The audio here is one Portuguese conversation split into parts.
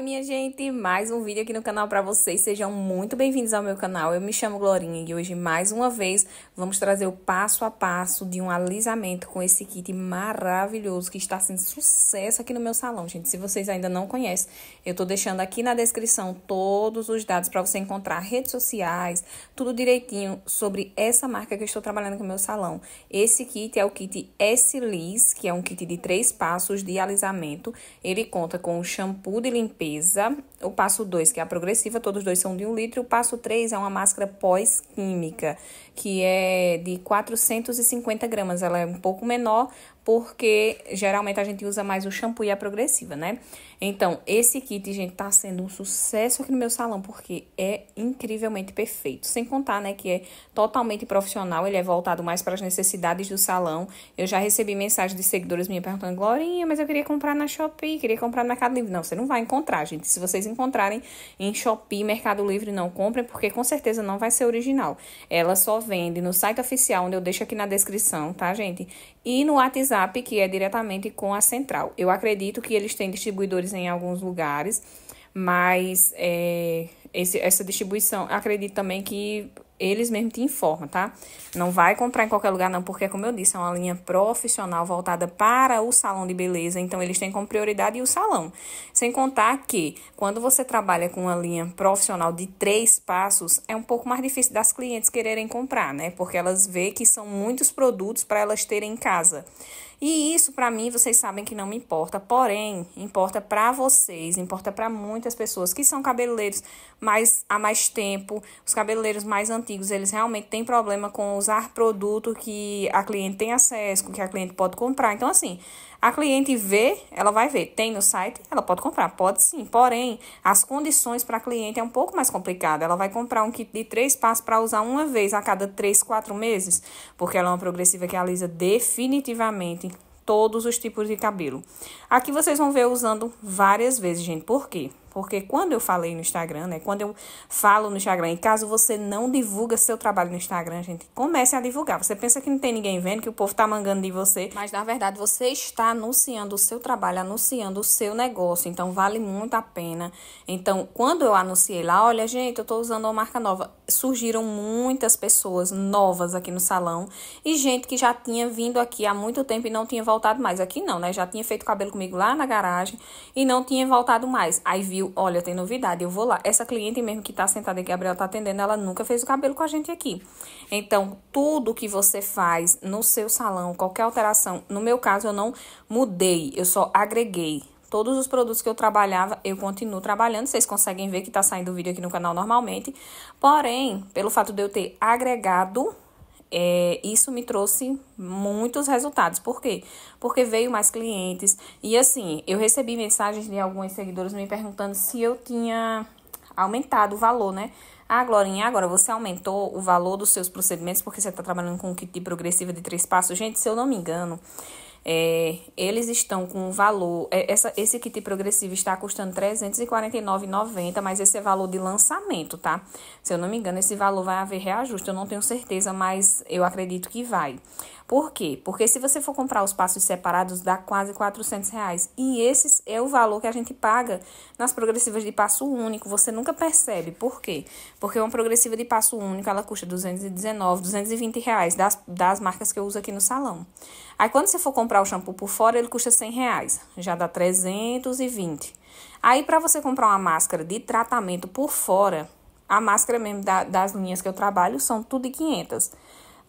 Oi, minha gente! Mais um vídeo aqui no canal para vocês. Sejam muito bem-vindos ao meu canal. Eu me chamo Glorinha e hoje, mais uma vez, vamos trazer o passo a passo de um alisamento com esse kit maravilhoso que está sendo sucesso aqui no meu salão, gente. Se vocês ainda não conhecem, eu tô deixando aqui na descrição todos os dados para você encontrar redes sociais, tudo direitinho sobre essa marca que eu estou trabalhando com o meu salão. Esse kit é o kit s lease que é um kit de três passos de alisamento. Ele conta com shampoo de limpeza limpeza. O passo 2, que é a progressiva, todos dois são de 1 um litro. O passo 3 é uma máscara pós-química, que é de 450 gramas. Ela é um pouco menor, porque geralmente a gente usa mais o shampoo e a progressiva, né? Então, esse kit, gente, tá sendo um sucesso aqui no meu salão, porque é incrivelmente perfeito. Sem contar, né, que é totalmente profissional, ele é voltado mais para as necessidades do salão. Eu já recebi mensagem de seguidores minha perguntando, Glorinha, mas eu queria comprar na Shopee, queria comprar na Mercado Livre. Não, você não vai encontrar gente? Se vocês encontrarem em Shopee, Mercado Livre, não comprem, porque com certeza não vai ser original. Ela só vende no site oficial, onde eu deixo aqui na descrição, tá, gente? E no WhatsApp, que é diretamente com a central. Eu acredito que eles têm distribuidores em alguns lugares, mas é, esse, essa distribuição. Acredito também que eles mesmo te informam, tá? Não vai comprar em qualquer lugar, não, porque, como eu disse, é uma linha profissional voltada para o salão de beleza. Então, eles têm como prioridade o salão. Sem contar que, quando você trabalha com uma linha profissional de três passos, é um pouco mais difícil das clientes quererem comprar, né? Porque elas vê que são muitos produtos para elas terem em casa. E isso para mim, vocês sabem que não me importa, porém, importa para vocês, importa para muitas pessoas que são cabeleireiros, mas há mais tempo, os cabeleireiros mais antigos, eles realmente têm problema com usar produto que a cliente tem acesso, que a cliente pode comprar. Então assim, a cliente vê, ela vai ver. Tem no site, ela pode comprar, pode sim. Porém, as condições para a cliente é um pouco mais complicada. Ela vai comprar um kit de três passos para usar uma vez a cada três, quatro meses, porque ela é uma progressiva que alisa definitivamente todos os tipos de cabelo. Aqui vocês vão ver usando várias vezes, gente. Por quê? Porque quando eu falei no Instagram, né? Quando eu falo no Instagram, e caso você não divulga seu trabalho no Instagram, gente, comece a divulgar. Você pensa que não tem ninguém vendo, que o povo tá mangando de você. Mas na verdade você está anunciando o seu trabalho, anunciando o seu negócio. Então vale muito a pena. Então, quando eu anunciei lá, olha, gente, eu tô usando uma marca nova surgiram muitas pessoas novas aqui no salão e gente que já tinha vindo aqui há muito tempo e não tinha voltado mais. Aqui não, né? Já tinha feito cabelo comigo lá na garagem e não tinha voltado mais. Aí viu, olha, tem novidade, eu vou lá. Essa cliente mesmo que tá sentada a Gabriel tá atendendo, ela nunca fez o cabelo com a gente aqui. Então, tudo que você faz no seu salão, qualquer alteração, no meu caso eu não mudei, eu só agreguei Todos os produtos que eu trabalhava, eu continuo trabalhando. Vocês conseguem ver que tá saindo vídeo aqui no canal normalmente. Porém, pelo fato de eu ter agregado, é, isso me trouxe muitos resultados. Por quê? Porque veio mais clientes. E assim, eu recebi mensagens de alguns seguidores me perguntando se eu tinha aumentado o valor, né? Ah, Glorinha, agora você aumentou o valor dos seus procedimentos porque você está trabalhando com um kit de progressiva de três passos. Gente, se eu não me engano, é, eles estão com um valor. É, essa, esse kit progressivo está custando R$ 349,90, mas esse é valor de lançamento, tá? Se eu não me engano, esse valor vai haver reajuste. Eu não tenho certeza, mas eu acredito que vai. Por quê? Porque se você for comprar os passos separados, dá quase 400 reais. E esse é o valor que a gente paga nas progressivas de passo único. Você nunca percebe. Por quê? Porque uma progressiva de passo único, ela custa 219, 220 reais das, das marcas que eu uso aqui no salão. Aí, quando você for comprar o shampoo por fora, ele custa 100 reais. Já dá 320. Aí, para você comprar uma máscara de tratamento por fora, a máscara mesmo da, das linhas que eu trabalho são tudo de 500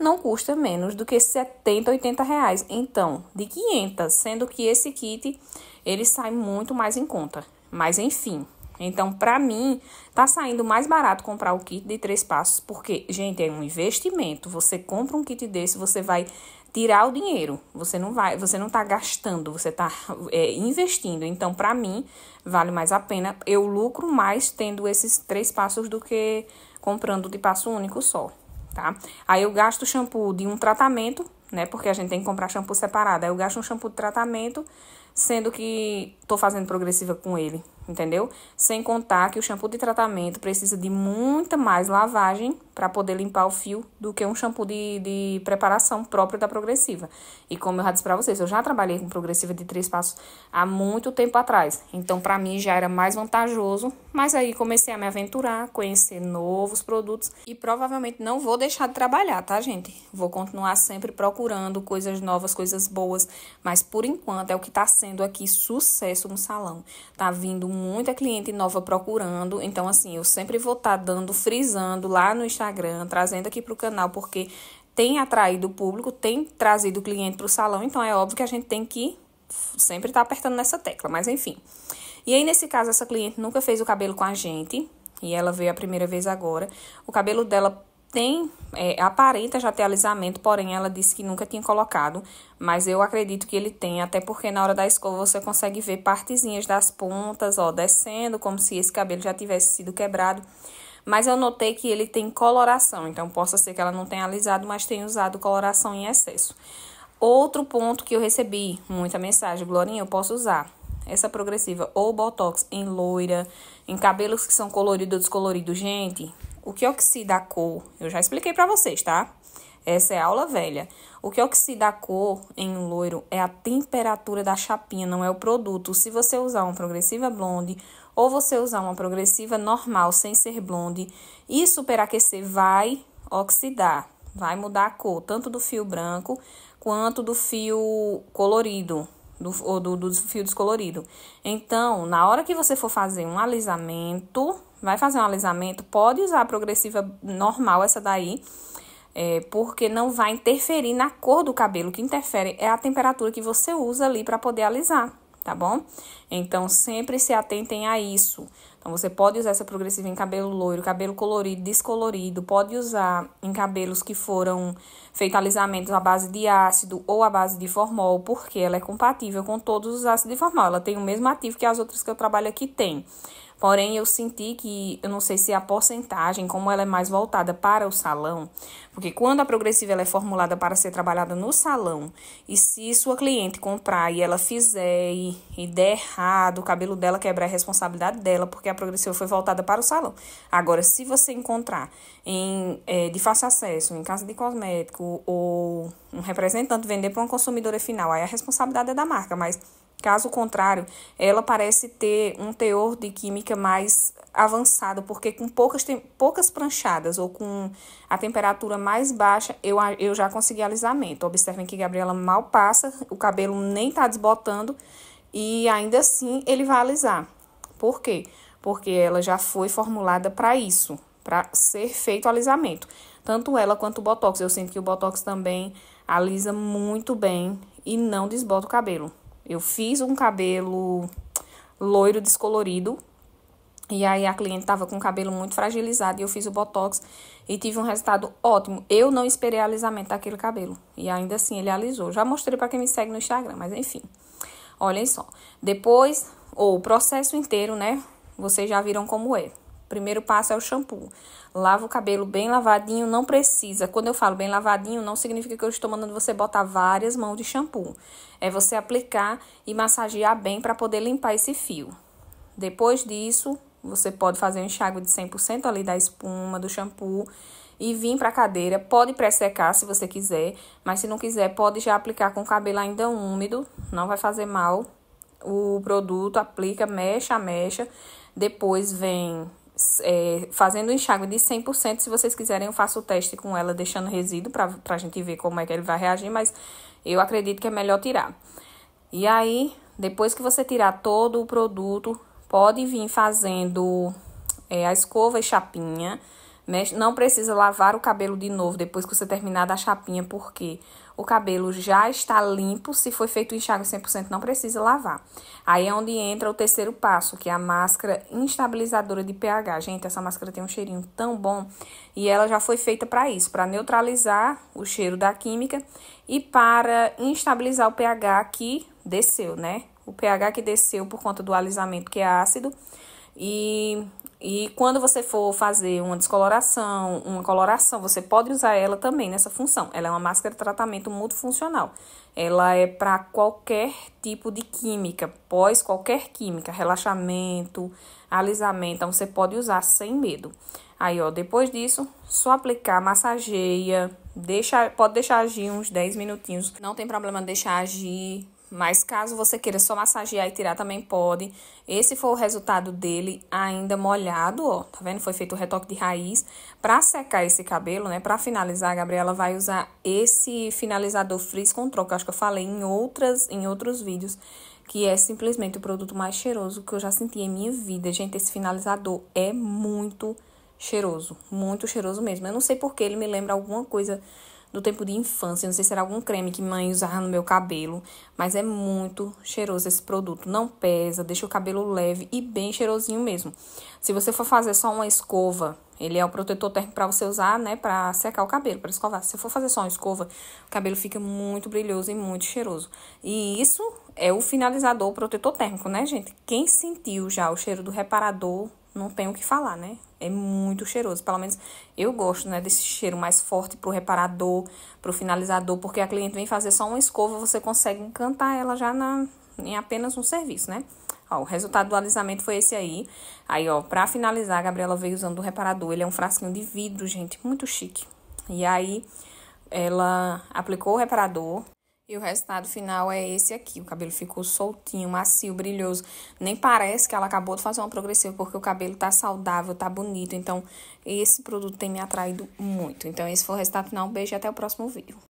não custa menos do que 70, 80 reais. Então, de 500, sendo que esse kit, ele sai muito mais em conta. Mas, enfim... Então, para mim, tá saindo mais barato comprar o kit de três passos, porque, gente, é um investimento. Você compra um kit desse, você vai tirar o dinheiro. Você não vai, você não tá gastando, você tá é, investindo. Então, para mim, vale mais a pena. Eu lucro mais tendo esses três passos do que comprando de passo único só tá? Aí eu gasto shampoo de um tratamento, né? Porque a gente tem que comprar shampoo separado. Aí eu gasto um shampoo de tratamento, sendo que tô fazendo progressiva com ele, entendeu? Sem contar que o shampoo de tratamento precisa de muita mais lavagem para poder limpar o fio do que um shampoo de, de preparação próprio da progressiva. E como eu já disse para vocês, eu já trabalhei com progressiva de três passos há muito tempo atrás. Então, para mim já era mais vantajoso, mas aí comecei a me aventurar, conhecer novos produtos e provavelmente não vou deixar de trabalhar, tá, gente? Vou continuar sempre procurando coisas novas, coisas boas, mas por enquanto é o que tá sendo aqui sucesso no salão. Tá vindo muita cliente nova procurando, então assim, eu sempre vou estar tá dando, frisando lá no Instagram, trazendo aqui para o canal, porque tem atraído o público, tem trazido o cliente para o salão, então é óbvio que a gente tem que sempre estar tá apertando nessa tecla, mas enfim. E aí, nesse caso, essa cliente nunca fez o cabelo com a gente, e ela veio a primeira vez agora. O cabelo dela tem, é, aparenta já ter alisamento, porém ela disse que nunca tinha colocado, mas eu acredito que ele tem, até porque na hora da escova você consegue ver partezinhas das pontas, ó, descendo, como se esse cabelo já tivesse sido quebrado. Mas eu notei que ele tem coloração, então possa ser que ela não tenha alisado, mas tenha usado coloração em excesso. Outro ponto que eu recebi, muita mensagem, Glorinha, eu posso usar essa progressiva ou botox em loira, em cabelos que são coloridos ou descoloridos, gente, o que oxida a cor, eu já expliquei para vocês, tá? Essa é a aula velha. O que oxida a cor em um loiro é a temperatura da chapinha, não é o produto. Se você usar uma progressiva blonde ou você usar uma progressiva normal sem ser blonde e superaquecer, vai oxidar, vai mudar a cor, tanto do fio branco quanto do fio colorido, do, ou do, do fio descolorido. Então, na hora que você for fazer um alisamento, vai fazer um alisamento, pode usar a progressiva normal, essa daí, é, porque não vai interferir na cor do cabelo. O que interfere é a temperatura que você usa ali para poder alisar, tá bom? Então, sempre se atentem a isso. Então, você pode usar essa progressiva em cabelo loiro, cabelo colorido, descolorido, pode usar em cabelos que foram feitos alisamentos à base de ácido ou à base de formol, porque ela é compatível com todos os ácidos de formol. Ela tem o mesmo ativo que as outras que eu trabalho aqui tem. Porém, eu senti que, eu não sei se é a porcentagem, como ela é mais voltada para o salão, porque quando a progressiva ela é formulada para ser trabalhada no salão, e se sua cliente comprar e ela fizer e, e der errado, o cabelo dela quebrar é responsabilidade dela, porque a progressiva foi voltada para o salão. Agora, se você encontrar em, é, de fácil acesso, em casa de cosmético, ou um representante vender para uma consumidora final, aí a responsabilidade é da marca, mas Caso contrário, ela parece ter um teor de química mais avançado, porque com poucas, poucas pranchadas ou com a temperatura mais baixa, eu, eu já consegui alisamento. Observem que Gabriela mal passa, o cabelo nem está desbotando e ainda assim ele vai alisar. Por quê? Porque ela já foi formulada para isso, para ser feito alisamento. Tanto ela quanto o botox. Eu sinto que o botox também alisa muito bem e não desbota o cabelo. Eu fiz um cabelo loiro descolorido. E aí a cliente tava com o cabelo muito fragilizado e eu fiz o botox e tive um resultado ótimo. Eu não esperei alisamento daquele cabelo e ainda assim ele alisou. Já mostrei para quem me segue no Instagram, mas enfim. Olhem só. Depois, ou o processo inteiro, né? Vocês já viram como é primeiro passo é o shampoo. Lava o cabelo bem lavadinho, não precisa. Quando eu falo bem lavadinho, não significa que eu estou mandando você botar várias mãos de shampoo. É você aplicar e massagear bem para poder limpar esse fio. Depois disso, você pode fazer um enxágue de 100% ali da espuma do shampoo e vir para a cadeira. Pode pré-secar se você quiser, mas se não quiser, pode já aplicar com o cabelo ainda úmido, não vai fazer mal. O produto aplica mecha a mecha, depois vem é, fazendo enxágue de 100%. Se vocês quiserem, eu faço o teste com ela, deixando resíduo para a gente ver como é que ele vai reagir, mas eu acredito que é melhor tirar. E aí, depois que você tirar todo o produto, pode vir fazendo é, a escova e chapinha né? Não precisa lavar o cabelo de novo depois que você terminar da chapinha, porque o cabelo já está limpo. Se foi feito o enxágue 100%, não precisa lavar. Aí é onde entra o terceiro passo, que é a máscara estabilizadora de pH. Gente, essa máscara tem um cheirinho tão bom e ela já foi feita para isso, para neutralizar o cheiro da química e para estabilizar o pH que desceu, né? O pH que desceu por conta do alisamento que é ácido e e quando você for fazer uma descoloração, uma coloração, você pode usar ela também nessa função. Ela é uma máscara de tratamento multifuncional. Ela é para qualquer tipo de química, pós qualquer química, relaxamento, alisamento. Então você pode usar sem medo. Aí, ó, depois disso, só aplicar, massageia, deixa, pode deixar agir uns 10 minutinhos. Não tem problema deixar agir mas caso você queira só massagear e tirar, também pode. Esse foi o resultado dele ainda molhado, ó. Tá vendo? Foi feito o retoque de raiz. Pra secar esse cabelo, né? Pra finalizar, a Gabriela vai usar esse finalizador frizz que eu Acho que eu falei em, outras, em outros vídeos. Que é simplesmente o produto mais cheiroso que eu já senti em minha vida. Gente, esse finalizador é muito cheiroso. Muito cheiroso mesmo. Eu não sei porque ele me lembra alguma coisa do tempo de infância. Não sei se era algum creme que mãe usava no meu cabelo, mas é muito cheiroso esse produto. Não pesa, deixa o cabelo leve e bem cheirosinho mesmo. Se você for fazer só uma escova, ele é o protetor térmico para você usar, né, para secar o cabelo, para escovar. Se você for fazer só uma escova, o cabelo fica muito brilhoso e muito cheiroso. E isso é o finalizador, o protetor térmico, né, gente? Quem sentiu já o cheiro do reparador não tem o que falar, né? É muito cheiroso. Pelo menos eu gosto, né, desse cheiro mais forte pro reparador, pro finalizador, porque a cliente vem fazer só uma escova, você consegue encantar ela já na, em apenas um serviço, né? Ó, o resultado do alisamento foi esse aí. Aí, ó, pra finalizar, a Gabriela veio usando o reparador. Ele é um frasquinho de vidro, gente, muito chique. E aí, ela aplicou o reparador, e o resultado final é esse aqui. O cabelo ficou soltinho, macio, brilhoso. Nem parece que ela acabou de fazer uma progressiva, porque o cabelo tá saudável, tá bonito. Então, esse produto tem me atraído muito. Então, esse foi o resultado final. Um beijo e até o próximo vídeo.